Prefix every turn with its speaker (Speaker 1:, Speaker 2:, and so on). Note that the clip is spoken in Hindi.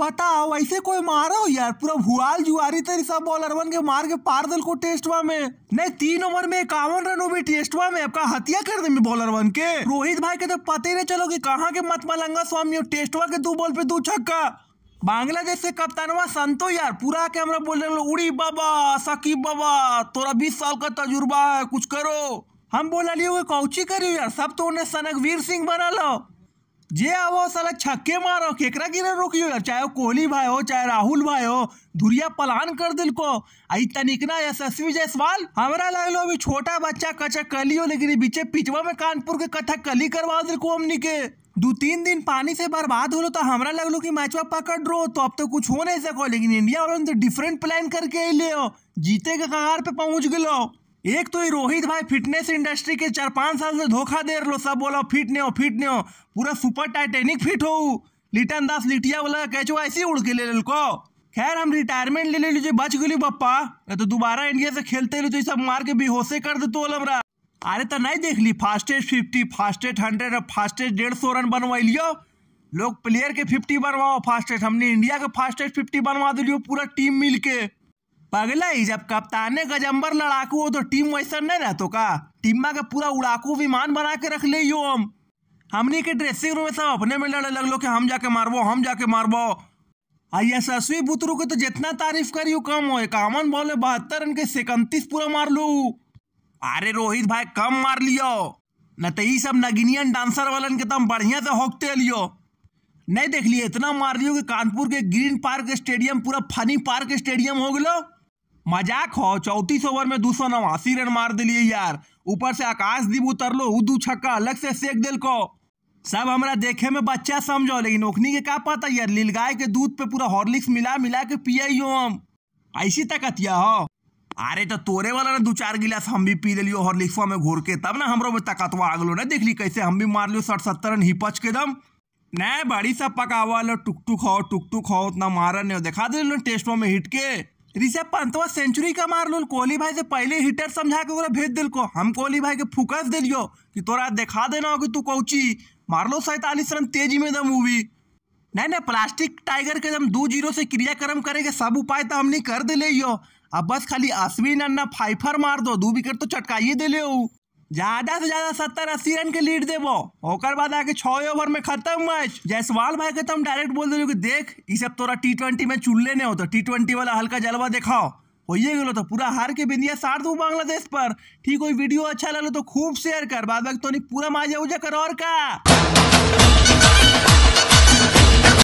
Speaker 1: बताओ ऐसे कोई मारो यार पूरा भुआल जुआरी तेरी सब बॉलरवन के मार के पार दल को टेस्टवा में नहीं तीन ओवर में इक्यावन रन हुए टेस्टवा में आपका हत्या कर दे बॉलरवन के रोहित भाई के तो पता ही नहीं चलो की कहाँ के मत मलंगा स्वामी और टेस्टवा के दो बॉल पे दो छक्का बांग्लादेश से कप्तानवा संतो यार पूरा के हमारा बोल रहे उड़ी बाबा सकीब बाबा तोरा बीस साल का तजुर्बा है कुछ करो हम बोला लियो कौची करियो यार सब तो उन्हें सनक वीर सिंह बना लो जे आवो साला छक्के मारो केकरा गिरे रोकियो यार चाहे कोहली भाई हो चाहे राहुल भाई हो धुरिया पलान कर दिल को आई ना यशस्वी जायसवाल हमारा लो अभी छोटा बच्चा कचक कलियो लेकिन बीचे पिछवा में कानपुर के कथक कली करवा दिल को हमनी के दो तीन दिन पानी से बर्बाद हो तो हमारा लगलो कि मैचवा पकड़ रो तो अब तो कुछ हो नहीं सको लेकिन इंडिया वालों तो डिफरेंट प्लान करके ले जीते के कगार पे पहुंच गए एक तो ये रोहित भाई फिटनेस इंडस्ट्री के चार पाँच साल से धोखा दे रहे सब बोला फिट नहीं हो फिट नहीं हो पूरा सुपर टाइटेनिक फिट हो लिटन दास लिटिया वाला कैचो ऐसे उड़ के ले को खैर हम रिटायरमेंट ले ले लीजिए बच गए पप्पा नहीं तो दोबारा इंडिया से खेलते लीजिए तो सब मार के बेहोशे कर दे तो हमरा अरे तो नहीं देख ली फास्टेस्ट फिफ्टी फास्टेस्ट हंड्रेड और फास्टेस्ट डेढ़ सौ रन बनवा लियो लोग प्लेयर के फिफ्टी बनवाओ फास्टेस्ट हमने इंडिया के फास्टेस्ट फिफ्टी बनवा दिलियो पूरा टीम मिल के पगले ही जब ने गजम्बर लड़ाकू हो तो टीम वैसा नहीं रहतो का टीमा के पूरा उड़ाकू विमान बना के रख ले यो हम हमने के ड्रेसिंग रूम में सब अपने में लड़े लगलो कि हम जाके मारबो हम जाके मारबो आ यशस्वी बुतरू के तो जितना तारीफ करियो कम हो इक्यावन बॉल बहत्तर रन के इकतीस पूरा मार लू अरे रोहित भाई कम मार लियो न तो ये सब नगिनियन डांसर वालन के तम तो बढ़िया से होकते लियो नहीं देख लिए इतना मार लियो कि कानपुर के ग्रीन पार्क स्टेडियम पूरा फनी पार्क स्टेडियम हो गलो मजाक हो चौतीस ओवर में दो सौ नवासी रन मार दिलिए यार ऊपर से आकाश दीप उतर लो दू छक्का अलग से सेक दिल को सब हमरा देखे में बच्चा समझो लेकिन ओखनी के का पता यार लील गाय के दूध पे पूरा हॉर्लिक्स मिला मिला के पियो हम ऐसी तकतिया हो अरे तो तोरे वाला ना दो चार गिलास हम भी पी लियो हॉर्लिक्सवा में घोर के तब ना हमरो में तकतवा गलो ना देख ली कैसे हम भी मार लियो सठ सत्तर रन ही पच के दम न बड़ी सब पकावा लो टुक टुक हो टुक टुक हो उतना मारा नहीं हो देखा दिलो टेस्टों में हिट के ऋषभ पंत सेंचुरी का मार लोल कोहली भाई से पहले हिटर समझा के भेज दिल को हम कोहली भाई के फुकस दे दियो कि तोरा दिखा देना हो कि तू कौची मार लो सैतालीस रन तेजी में दम मूवी नहीं नहीं प्लास्टिक टाइगर के दम दो जीरो से क्रियाक्रम करेंगे सब उपाय तो हमने कर दिले यो अब बस खाली अश्विन अन्ना फाइफर मार दो दो विकेट तो चटकाइए दे ले ज्यादा से ज्यादा सत्तर अस्सी रन के लीड देवो ओकर बाद आके छ ओवर में खत्म मैच जयसवाल भाई के तुम तो डायरेक्ट बोल दे देख इस अब तोरा टी ट्वेंटी में चुन लेने हो तो टी ट्वेंटी वाला हल्का जलवा दिखाओ होइए गलो तो पूरा हार के बिंदिया सार दू बांग्लादेश पर ठीक हो वीडियो अच्छा लगे तो खूब शेयर कर बाद में तो पूरा माजा उजा कर और का